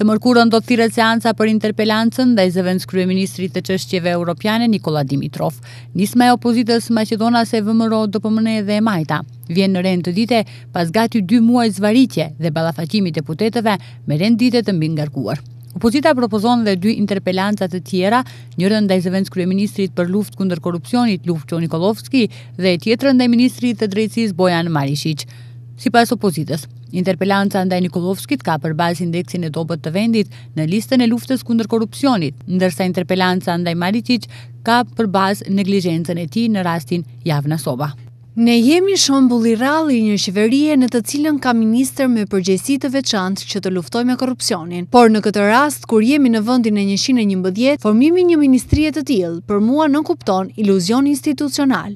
Të mërkurën do të thire seansa për interpelancën dhe i zëvëns kryeministri të qështjeve europiane Nikola Dimitrov. Nisma e opozitës Macedona se vëmëro do pëmëne dhe e majta. Vjen në rend të dite pas gati dy muaj zvaritje dhe të deputetëve me rend dite të mbingarkuar. Opozita propozon dhe dy interpelanca të tjera, njërën ndaj zëvenc kryeministrit për luft kundër korupcionit Luft Qoni Nikolovski dhe tjetërën ndaj ministrit të drejtësis Bojan Marishic. Si pas opozitës, Interpelanca ndaj Nikolovskit ka për bazë indeksin e dobët të vendit në listën e luftës kundër korupcionit, ndërsa interpelanca ndaj Maritic ka për bazë e ti në rastin javna soba. Ne jemi shumë bulli i një shiverie në të cilën ka minister me përgjesit të veçant që të luftoj me korupcionin. Por në këtë rast, kur jemi në vëndin e njëshin e një mbëdjet, formimi një ministrijet të tjilë për mua në kupton iluzion institucional.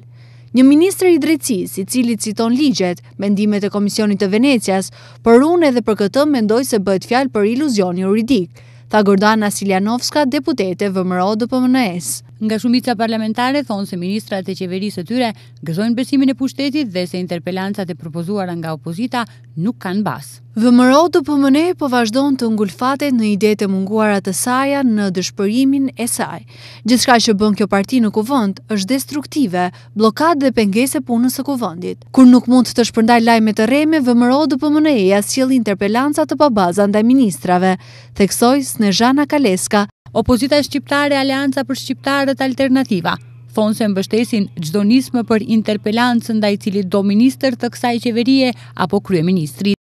Një minister i drejtësis, i cilit citon ligjet, mendimet e Komisionit të Venecias, për unë edhe për këtë mendoj se bëhet fjalë për iluzion juridik, tha Gordana Siljanovska, deputete vëmëro dë pëmënës. Nga shumica parlamentare thonë se ministrat e qeverisë të tyre gëzojnë besimin e pushtetit dhe se interpelancat e propozuara nga opozita nuk kanë basë. Vëmëro të pëmëne po vazhdon të ngulfate në ide të munguarat të saja në dëshpërimin e saj. Gjithka që bën kjo parti në kuvënd është destruktive, blokat dhe pengese punës së kuvëndit. Kur nuk mund të shpërndaj lajme të reme, vëmëro të pëmëne e qëllë interpelancat të pabazan dhe ministrave, theksoj Snezhana Kaleska, Opozita Shqiptare Alianca për Shqiptarët Alternativa, thonë se mbështesin gjdo nismë për interpelancë da i cili do minister të kësaj qeverie apo krye